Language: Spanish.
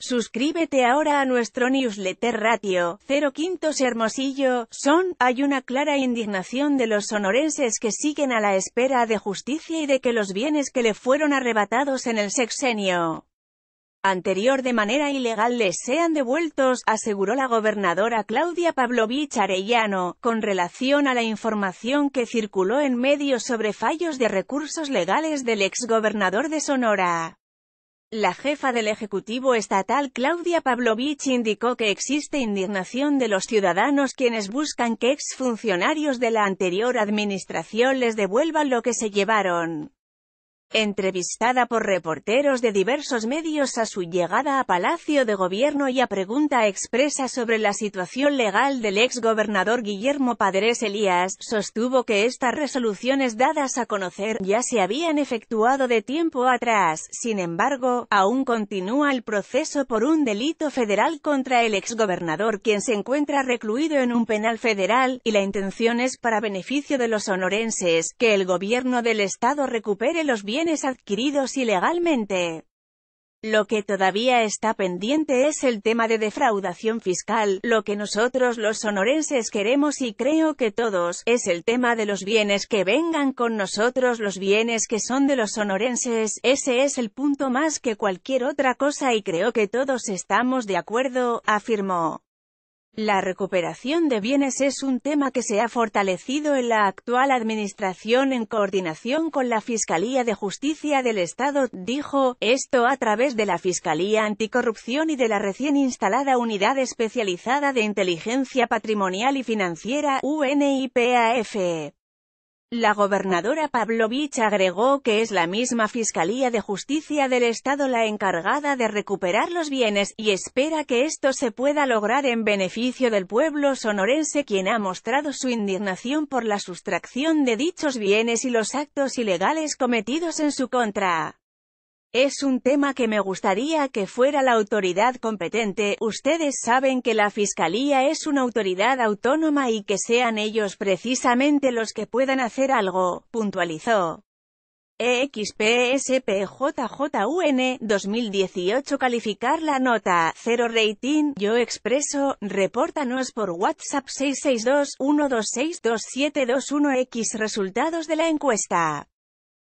Suscríbete ahora a nuestro newsletter Ratio, 0 Quintos Hermosillo, son, hay una clara indignación de los sonorenses que siguen a la espera de justicia y de que los bienes que le fueron arrebatados en el sexenio anterior de manera ilegal les sean devueltos, aseguró la gobernadora Claudia Pavlovich Arellano, con relación a la información que circuló en medios sobre fallos de recursos legales del exgobernador de Sonora. La jefa del Ejecutivo Estatal Claudia Pavlovich indicó que existe indignación de los ciudadanos quienes buscan que exfuncionarios de la anterior administración les devuelvan lo que se llevaron. Entrevistada por reporteros de diversos medios a su llegada a Palacio de Gobierno y a pregunta expresa sobre la situación legal del ex gobernador Guillermo Padres Elías, sostuvo que estas resoluciones dadas a conocer ya se habían efectuado de tiempo atrás, sin embargo, aún continúa el proceso por un delito federal contra el ex gobernador quien se encuentra recluido en un penal federal, y la intención es para beneficio de los honorenses, que el gobierno del estado recupere los bienes adquiridos ilegalmente. Lo que todavía está pendiente es el tema de defraudación fiscal, lo que nosotros los sonorenses queremos y creo que todos, es el tema de los bienes que vengan con nosotros los bienes que son de los sonorenses, ese es el punto más que cualquier otra cosa y creo que todos estamos de acuerdo, afirmó. La recuperación de bienes es un tema que se ha fortalecido en la actual administración en coordinación con la Fiscalía de Justicia del Estado, dijo, esto a través de la Fiscalía Anticorrupción y de la recién instalada Unidad Especializada de Inteligencia Patrimonial y Financiera, UNIPAF. La gobernadora Pavlovich agregó que es la misma Fiscalía de Justicia del Estado la encargada de recuperar los bienes, y espera que esto se pueda lograr en beneficio del pueblo sonorense quien ha mostrado su indignación por la sustracción de dichos bienes y los actos ilegales cometidos en su contra. Es un tema que me gustaría que fuera la autoridad competente, ustedes saben que la Fiscalía es una autoridad autónoma y que sean ellos precisamente los que puedan hacer algo, puntualizó. EXPSPJJUN 2018 calificar la nota 0 rating yo expreso repórtanos por WhatsApp 662 126 2721 X resultados de la encuesta